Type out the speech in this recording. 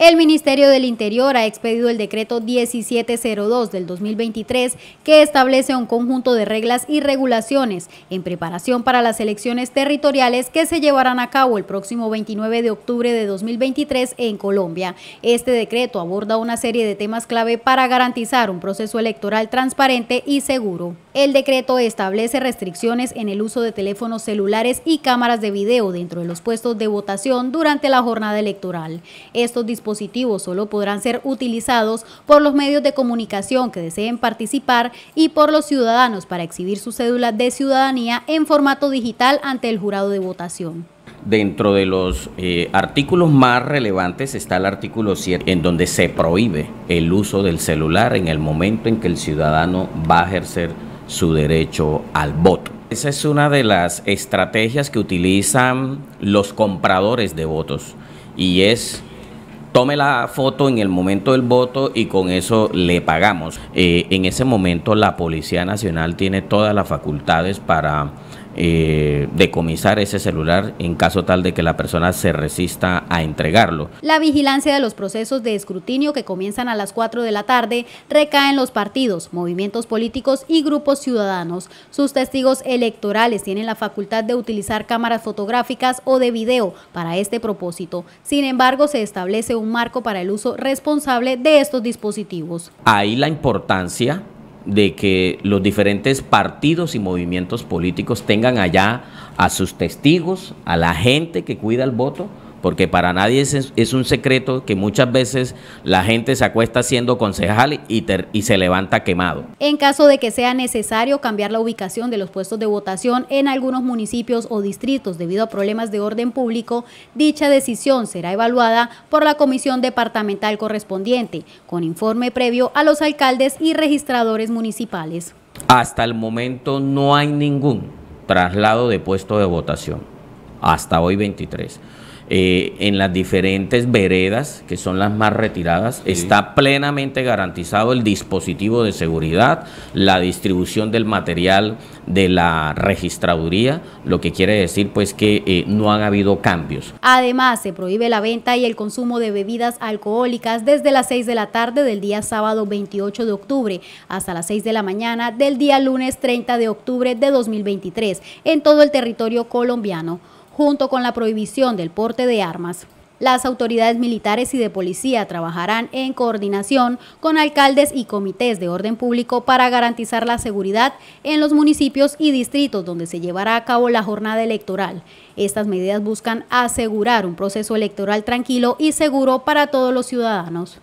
El Ministerio del Interior ha expedido el decreto 1702 del 2023 que establece un conjunto de reglas y regulaciones en preparación para las elecciones territoriales que se llevarán a cabo el próximo 29 de octubre de 2023 en Colombia. Este decreto aborda una serie de temas clave para garantizar un proceso electoral transparente y seguro. El decreto establece restricciones en el uso de teléfonos celulares y cámaras de video dentro de los puestos de votación durante la jornada electoral. Estos sólo solo podrán ser utilizados por los medios de comunicación que deseen participar y por los ciudadanos para exhibir su cédula de ciudadanía en formato digital ante el jurado de votación. Dentro de los eh, artículos más relevantes está el artículo 7, en donde se prohíbe el uso del celular en el momento en que el ciudadano va a ejercer su derecho al voto. Esa es una de las estrategias que utilizan los compradores de votos y es tome la foto en el momento del voto y con eso le pagamos. Eh, en ese momento la Policía Nacional tiene todas las facultades para eh, decomisar ese celular en caso tal de que la persona se resista a entregarlo. La vigilancia de los procesos de escrutinio que comienzan a las 4 de la tarde recaen en los partidos, movimientos políticos y grupos ciudadanos. Sus testigos electorales tienen la facultad de utilizar cámaras fotográficas o de video para este propósito. Sin embargo, se establece un marco para el uso responsable de estos dispositivos. Ahí la importancia de que los diferentes partidos y movimientos políticos tengan allá a sus testigos, a la gente que cuida el voto, porque para nadie es, un secreto que muchas veces la gente se acuesta siendo concejal y, y, se levanta quemado. En caso de que sea necesario cambiar la ubicación de los puestos de votación en algunos municipios o distritos debido a problemas de orden público, dicha decisión será evaluada por la comisión departamental correspondiente, con informe previo a los alcaldes y registradores municipales. Hasta el momento no hay ningún traslado de puesto de votación, hasta hoy 23. Eh, en las diferentes veredas, que son las más retiradas, está plenamente garantizado el dispositivo de seguridad, la distribución del material de la registraduría, lo que quiere decir pues que eh, no han habido cambios. Además, se prohíbe la venta y el consumo de bebidas alcohólicas desde las 6 de la tarde del día sábado 28 de octubre hasta las 6 de la mañana del día lunes 30 de octubre de 2023 en todo el territorio colombiano junto con la prohibición del porte de armas. Las autoridades militares y de policía trabajarán en coordinación con alcaldes y comités de orden público para garantizar la seguridad en los municipios y distritos donde se llevará a cabo la jornada electoral. Estas medidas buscan asegurar un proceso electoral tranquilo y seguro para todos los ciudadanos.